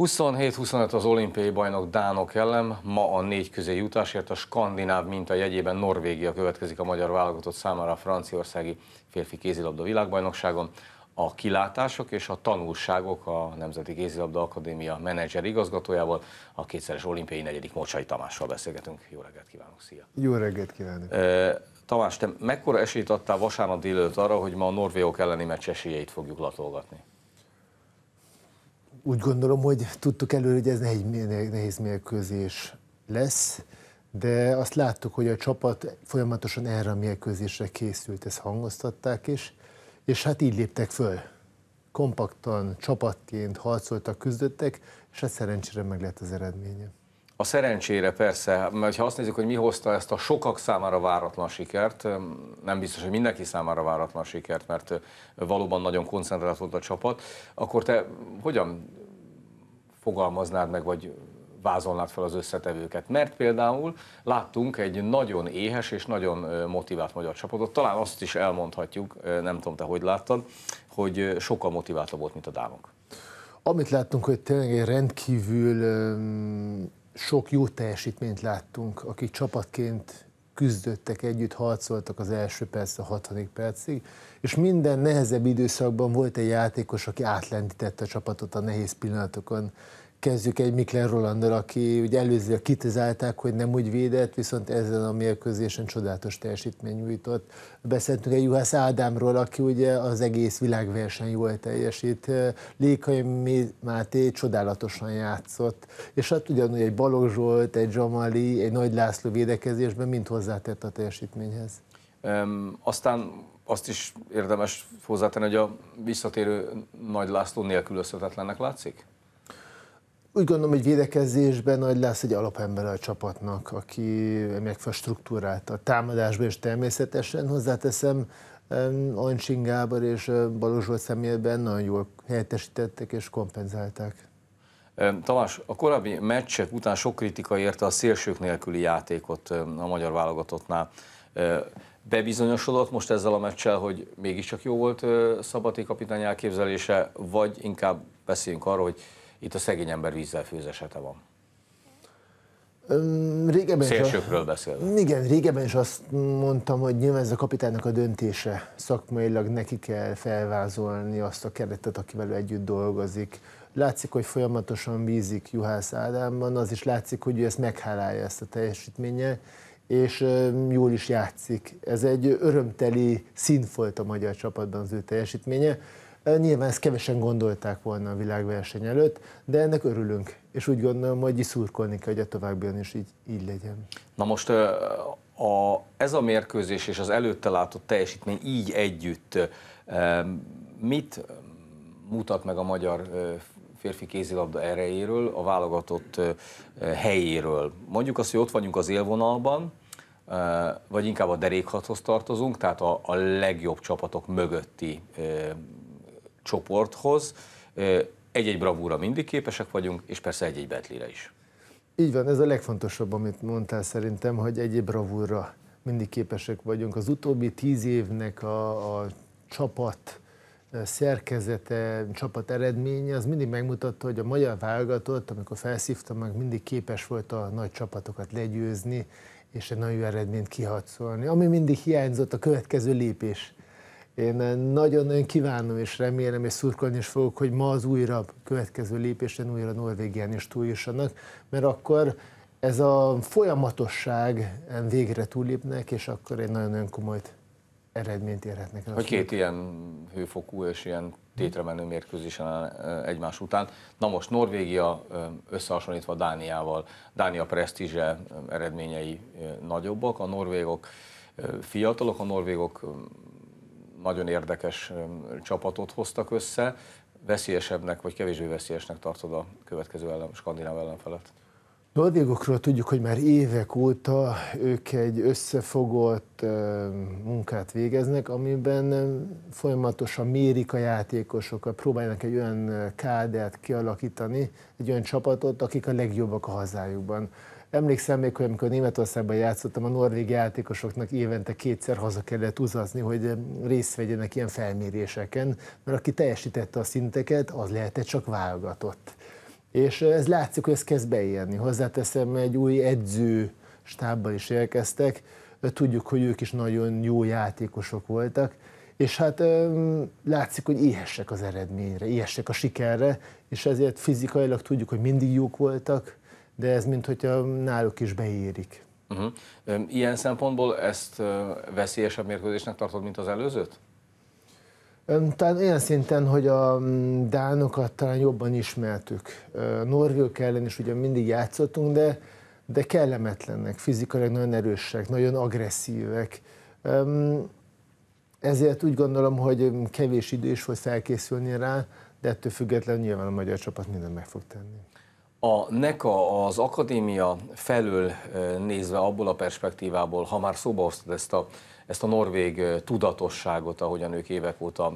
27-25 az olimpiai bajnok Dánok ellen, ma a négy közé jutásért a skandináv minta jegyében Norvégia következik a magyar válogatott számára a franciaországi férfi kézilabda világbajnokságon. A kilátások és a tanulságok a Nemzeti Kézilabda Akadémia menedzser igazgatójával, a kétszeres olimpiai negyedik Mocsai Tamással beszélgetünk. Jó reggelt kívánok, szia! Jó reggelt kívánok! E Tamás, te mekkora esélyt adtál vasárnap délőtt arra, hogy ma a norvégok elleni meccs esélyeit fogjuk latolgatni? úgy gondolom, hogy tudtuk előre, hogy ez nehéz, nehéz mérkőzés lesz, de azt láttuk, hogy a csapat folyamatosan erre a mérkőzésre készült, ezt hangoztatták is, és hát így léptek föl. Kompaktan, csapatként harcoltak, küzdöttek, és hát szerencsére meg lett az eredménye. A szerencsére persze, mert ha azt nézzük, hogy mi hozta ezt a sokak számára váratlan sikert, nem biztos, hogy mindenki számára váratlan sikert, mert valóban nagyon koncentrált volt a csapat, akkor te hogyan fogalmaznád meg, vagy vázolnád fel az összetevőket. Mert például láttunk egy nagyon éhes és nagyon motivált magyar csapatot, talán azt is elmondhatjuk, nem tudom te hogy láttad, hogy sokkal motiváltabb volt, mint a dánok. Amit láttunk, hogy tényleg egy rendkívül sok jó teljesítményt láttunk, akik csapatként küzdöttek, együtt harcoltak az első perc a hatodik percig, és minden nehezebb időszakban volt egy játékos, aki átlendítette a csapatot a nehéz pillanatokon kezdjük egy Mikler Rolandal, aki ugye előző kitizálták, hogy nem úgy védett, viszont ezen a mérkőzésen csodálatos teljesítmény nyújtott. Beszéltünk egy Juhász Ádámról, aki ugye az egész világverseny jól teljesít. Lékai Máté csodálatosan játszott, és hát ugyanúgy egy Balogh Zsolt, egy Zsamali, egy Nagy László védekezésben mind hozzátett a teljesítményhez. Um, aztán azt is érdemes hozzátenni, hogy a visszatérő Nagy László nélkülözhetetlennek látszik? úgy gondolom, hogy védekezésben Nagy lesz egy alapember a csapatnak, aki megfelelő struktúrát a támadásban és természetesen hozzáteszem, Ancsin Gábor és Balogh Zsolt személyben nagyon jól helyettesítettek és kompenzálták. Tamás, a korábbi meccsek után sok kritika érte a szélsők nélküli játékot a magyar válogatottnál. Bebizonyosodott most ezzel a meccsel, hogy mégiscsak jó volt Szabati kapitány elképzelése, vagy inkább beszéljünk arról, hogy itt a szegény ember vízzel főzesete van. Régebben Szélsőkről beszélve. Igen, régebben is azt mondtam, hogy nyilván ez a kapitánynak a döntése. Szakmailag neki kell felvázolni azt a keretet, akivel ő együtt dolgozik. Látszik, hogy folyamatosan bízik Juhász Ádámban, az is látszik, hogy ő ezt meghálálja ezt a teljesítménye, és jól is játszik. Ez egy örömteli színfolt a magyar csapatban az ő teljesítménye. Nyilván ezt kevesen gondolták volna a világverseny előtt, de ennek örülünk, és úgy gondolom, hogy is szurkolni kell, hogy a továbbian is így, így legyen. Na most a, ez a mérkőzés és az előtte látott teljesítmény így együtt mit mutat meg a magyar férfi kézilabda erejéről, a válogatott helyéről? Mondjuk azt, hogy ott vagyunk az élvonalban, vagy inkább a derékhathoz tartozunk, tehát a, a legjobb csapatok mögötti csoporthoz. Egy-egy bravúra mindig képesek vagyunk, és persze egy-egy betlire is. Így van, ez a legfontosabb, amit mondtál szerintem, hogy egy bravúra mindig képesek vagyunk. Az utóbbi tíz évnek a, a csapat szerkezete, csapat eredménye, az mindig megmutatta, hogy a magyar válogatott, amikor felszívta meg, mindig képes volt a nagy csapatokat legyőzni, és egy nagyon jó eredményt kihatszolni, ami mindig hiányzott a következő lépés. Én nagyon-nagyon eh, kívánom és remélem, és szurkolni is fogok, hogy ma az újra következő lépésen újra Norvégián is túljussanak, mert akkor ez a folyamatosság végre túllépnek, és akkor egy nagyon-nagyon komoly eredményt érhetnek el. Hogy két ilyen hőfokú és ilyen tétre menő mérkőzésen eh, egymás után. Na most Norvégia eh, összehasonlítva Dániával, Dánia presztízse eredményei nagyobbak, a norvégok fiatalok, a norvégok nagyon érdekes csapatot hoztak össze. Veszélyesebbnek vagy kevésbé veszélyesnek tartod a következő ellen, skandináv ellenfelet? Norvégokról tudjuk, hogy már évek óta ők egy összefogott munkát végeznek, amiben folyamatosan mérik a játékosokat, próbálnak egy olyan kádert kialakítani, egy olyan csapatot, akik a legjobbak a hazájukban. Emlékszem még, hogy amikor Németországban játszottam, a norvég játékosoknak évente kétszer haza kellett utazni, hogy részt vegyenek ilyen felméréseken, mert aki teljesítette a szinteket, az lehetett csak válogatott. És eh, ez látszik, hogy ez kezd beérni. Hozzáteszem, egy új edző stábbal is érkeztek, tudjuk, hogy ők is nagyon jó játékosok voltak, és hát látszik, hogy éhesek az eredményre, éhesek a sikerre, és ezért fizikailag tudjuk, hogy mindig jók voltak, de ez mint hogyha náluk is beérik. Uh-huh. Mhm. Ilyen szempontból ezt veszélyesebb mérkőzésnek tartod, mint az előzőt? Talán olyan szinten, hogy a mm, dánokat talán jobban ismertük. Norvők ellen is ugye mindig játszottunk, de, de kellemetlennek, fizikailag nagyon erősek, nagyon agresszívek. Mm, ezért úgy gondolom, hogy kevés idő is fog felkészülni rá, de ettől függetlenül nyilván a magyar csapat mindent meg fog tenni. A NECA az akadémia felől nézve abból a perspektívából, ha már szóba hoztad ezt a, ezt a norvég tudatosságot, ahogyan ők évek óta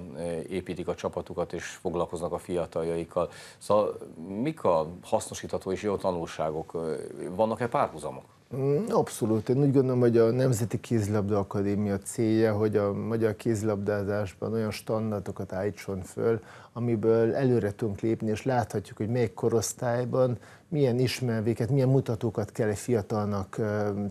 építik a csapatukat és foglalkoznak a fiataljaikkal. Szóval mik a hasznosítható és jó tanulságok? Vannak-e párhuzamok? Mm, abszolút. Én úgy gondolom, hogy a Nemzeti Kézlabda Akadémia célja, hogy a magyar kézlabdázásban olyan standardokat állítson föl, amiből előre tudunk lépni, és láthatjuk, hogy melyik korosztályban milyen ismervéket, milyen mutatókat kell egy fiatalnak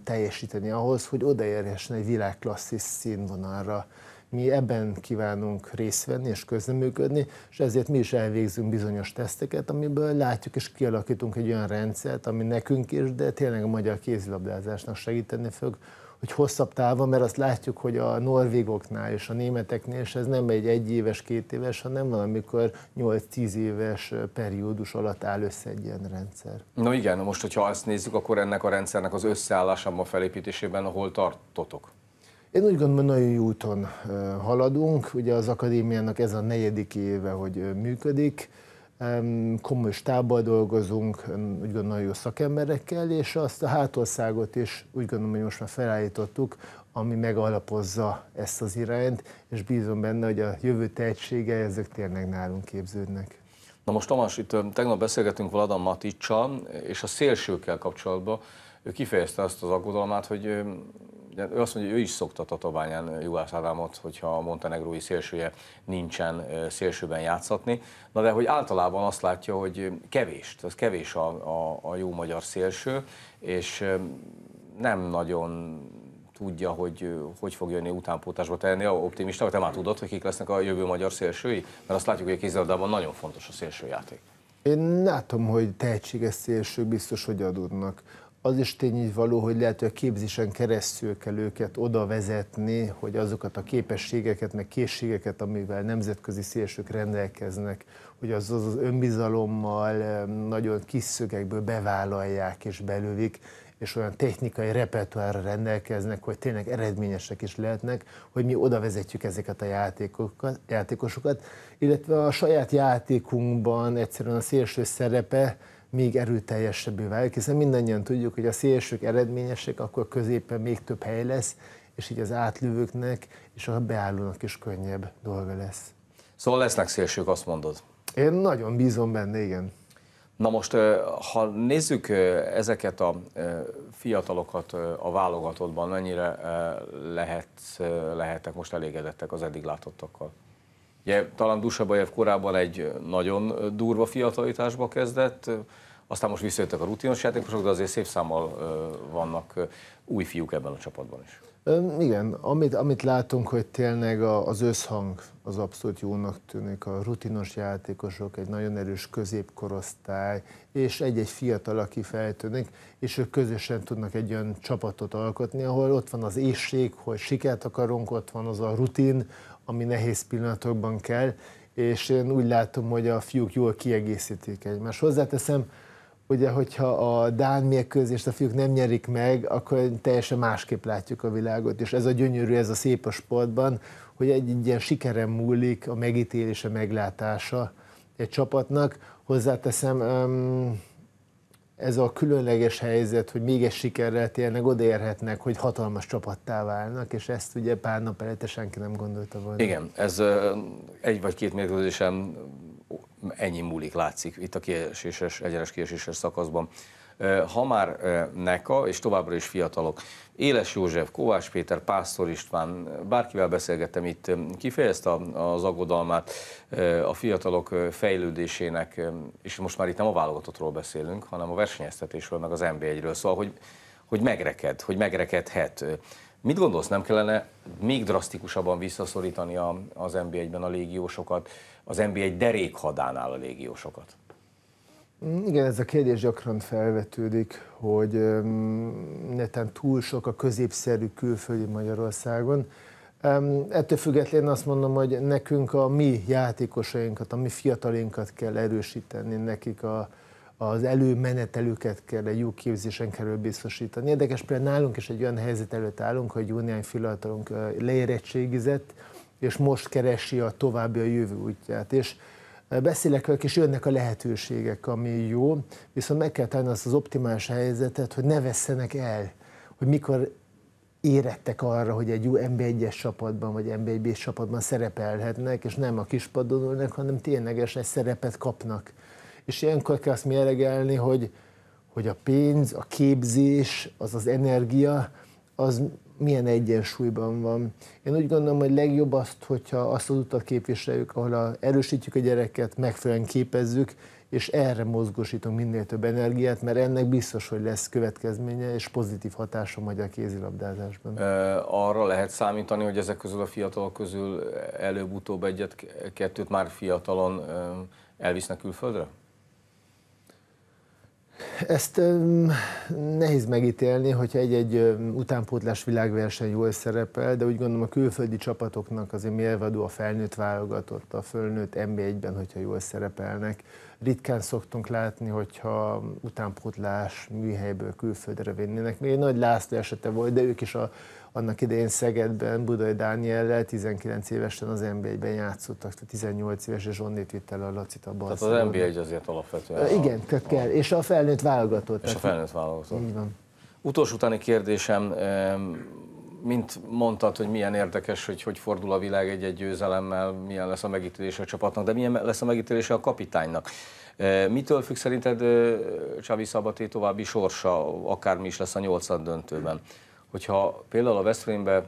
teljesíteni ahhoz, hogy odaérhessen egy világklasszis színvonalra mi ebben kívánunk részt venni és közleműködni, és ezért mi is elvégzünk bizonyos teszteket, amiből látjuk és kialakítunk egy olyan rendszert, ami nekünk is, de tényleg a magyar kézilabdázásnak segíteni fog, hogy hosszabb távon, mert azt látjuk, hogy a norvégoknál és a németeknél, és ez nem egy egyéves, két éves, hanem valamikor 8-10 éves periódus alatt áll össze egy ilyen rendszer. Na igen, most hogyha azt nézzük, akkor ennek a rendszernek az összeállásában, felépítésében hol tartotok? Én úgy gondolom, nagyon jó úton haladunk. Ugye az akadémiának ez a negyedik éve, hogy működik. Komoly stábbal dolgozunk, úgy gondolom, nagyon jó szakemberekkel, és azt a hátországot is úgy gondolom, hogy most már felállítottuk, ami megalapozza ezt az irányt, és bízom benne, hogy a jövő tehetsége ezek tényleg nálunk képződnek. Na most Tamás, itt tegnap beszélgetünk Vladan Maticsa, és a szélsőkkel kapcsolatban ő kifejezte azt az aggodalmát, hogy ő azt mondja, hogy ő is szokta tatabányán Jugász Ádámot, hogyha a montenegrói szélsője nincsen szélsőben játszatni. Na de hogy általában azt látja, hogy kevés, az kevés a, a, a jó magyar szélső, és nem nagyon tudja, hogy hogy fog jönni utánpótásba tenni. Optimista, vagy te már tudod, hogy kik lesznek a jövő magyar szélsői? Mert azt látjuk, hogy a kézzeladában nagyon fontos a szélsőjáték. Én látom, hogy tehetséges szélsők biztos, hogy adódnak az is tény való, hogy lehet, hogy a képzésen keresztül kell őket oda vezetni, hogy azokat a képességeket, meg készségeket, amivel nemzetközi szélsők rendelkeznek, hogy az az, önbizalommal nagyon kis szögekből bevállalják és belővik, és olyan technikai repertoárra rendelkeznek, hogy tényleg eredményesek is lehetnek, hogy mi oda vezetjük ezeket a játékokat, játékosokat, illetve a saját játékunkban egyszerűen a szélső szerepe, még erőteljesebbé válik, hiszen mindannyian tudjuk, hogy a szélsők eredményesek, akkor középen még több hely lesz, és így az átlövőknek és a beállónak is könnyebb dolga lesz. Szóval lesznek szélsők, azt mondod? Én nagyon bízom benne, igen. Na most, ha nézzük ezeket a fiatalokat a válogatottban, mennyire lehet, lehetek most elégedettek az eddig látottakkal? Ugye talán Dusabajev korábban egy nagyon durva fiatalításba kezdett, aztán most visszajöttek a rutinos játékosok, de azért szép számmal vannak új fiúk ebben a csapatban is. Igen, amit, amit látunk, hogy tényleg az összhang az abszolút jónak tűnik, a rutinos játékosok, egy nagyon erős középkorosztály, és egy-egy fiatal, aki feltűnik, és ők közösen tudnak egy olyan csapatot alkotni, ahol ott van az ésség, hogy sikert akarunk, ott van az a rutin, ami nehéz pillanatokban kell, és én úgy látom, hogy a fiúk jól kiegészítik egymást. Hozzáteszem, ugye, hogyha a Dán mérkőzést a fiúk nem nyerik meg, akkor teljesen másképp látjuk a világot, és ez a gyönyörű, ez a szép a sportban, hogy egy, egy ilyen sikeren múlik a megítélése, meglátása egy csapatnak. Hozzáteszem, um, ez a különleges helyzet, hogy még egy sikerrel térnek, odaérhetnek, hogy hatalmas csapattá válnak, és ezt ugye pár nap előtte senki nem gondolta volna. Igen, ez egy vagy két mérkőzésen ennyi múlik, látszik itt a kieséses, egyenes kieséses szakaszban ha már NECA, és továbbra is fiatalok, Éles József, Kovács Péter, Pásztor István, bárkivel beszélgettem itt, kifejezte az aggodalmát a fiatalok fejlődésének, és most már itt nem a válogatottról beszélünk, hanem a versenyeztetésről, meg az NB1-ről, szóval, hogy, hogy megreked, hogy megrekedhet. Mit gondolsz, nem kellene még drasztikusabban visszaszorítani az NB1-ben a légiósokat, az NB1 derékhadánál a légiósokat? Mm, igen, ez a kérdés gyakran felvetődik, hogy netán túl sok a középszerű külföldi Magyarországon. Ettől függetlenül azt mondom, hogy nekünk a mi játékosainkat, a mi fiatalinkat kell erősíteni, nekik a, az előmenetelőket kell egy jó képzésen kerül biztosítani. Érdekes például nálunk is egy olyan helyzet előtt állunk, hogy jó néhány fiatalunk leérettségizett, és most keresi a további a jövő útját. És beszélek velük, és jönnek a lehetőségek, ami jó, viszont meg kell tenni azt az optimális helyzetet, hogy ne vesszenek el, hogy mikor érettek arra, hogy egy jó NB1-es csapatban vagy mb 1 es csapatban szerepelhetnek, és nem a kispadon ülnek, hanem ténylegesen egy szerepet kapnak. És ilyenkor kell azt mérlegelni, hogy, hogy a pénz, a képzés, az az energia, az milyen egyensúlyban van. Én úgy gondolom, hogy legjobb azt, hogyha azt az utat képviseljük, ahol a, erősítjük a gyereket, megfelelően képezzük, és erre mozgósítunk minél több energiát, mert ennek biztos, hogy lesz következménye és pozitív hatása a magyar kézilabdázásban. Arra lehet számítani, hogy ezek közül a fiatalok közül előbb-utóbb egyet, kettőt már fiatalon elvisznek külföldre? Ezt um, nehéz megítélni, hogyha egy-egy utánpótlás világverseny jól szerepel, de úgy gondolom a külföldi csapatoknak azért mérvadó a felnőtt válogatott, a fölnőtt NB1-ben, hogyha jól szerepelnek. Ritkán szoktunk látni, hogyha utánpótlás műhelyből külföldre vinnének. Még egy nagy László esete volt, de ők is a annak idején Szegedben Budai Dániellel 19 évesen az NB1-ben játszottak, tehát 18 éves, és onnét vitt el a Lacit a Tehát az NB1 azért alapvetően. A, igen, tehát kell, és a felnőtt válogatott. És a felnőtt válogatott. Így van. Utolsó utáni kérdésem, mint mondtad, hogy milyen érdekes, hogy hogy fordul a világ egy-egy győzelemmel, milyen lesz a megítélése a csapatnak, de milyen lesz a megítélése a kapitánynak. Mitől függ szerinted Csavi Szabaté további sorsa, akármi is lesz a nyolcad döntőben? hogyha például a Veszprémbe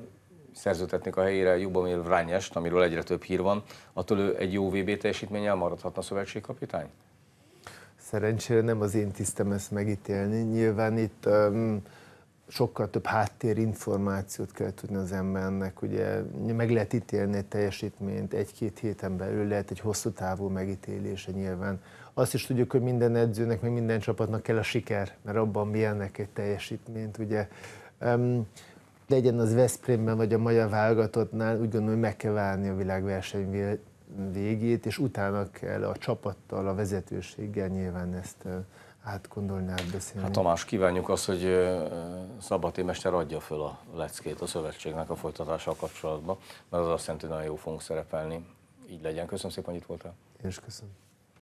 szerződhetnék a helyére Jubomir Vrányest, amiről egyre több hír van, attól ő egy jó VB teljesítménnyel maradhatna szövetségkapitány? Szerencsére nem az én tisztem ezt megítélni. Nyilván itt um, sokkal több háttérinformációt kell tudni az embernek. Ugye meg lehet ítélni egy teljesítményt egy-két héten belül, lehet egy hosszú távú megítélése nyilván. Azt is tudjuk, hogy minden edzőnek, meg minden csapatnak kell a siker, mert abban milyennek egy teljesítményt. Ugye Um, legyen az Veszprémben vagy a magyar válogatottnál, úgy gondolom, hogy meg kell válni a világverseny végét, és utána kell a csapattal, a vezetőséggel nyilván ezt átgondolni, átbeszélni. Hát Tamás, kívánjuk azt, hogy Szabati Mester adja föl a leckét a szövetségnek a folytatással kapcsolatban, mert az azt jelenti, hogy nagyon jó fogunk szerepelni. Így legyen. Köszönöm szépen, hogy itt voltál. Én is köszönöm.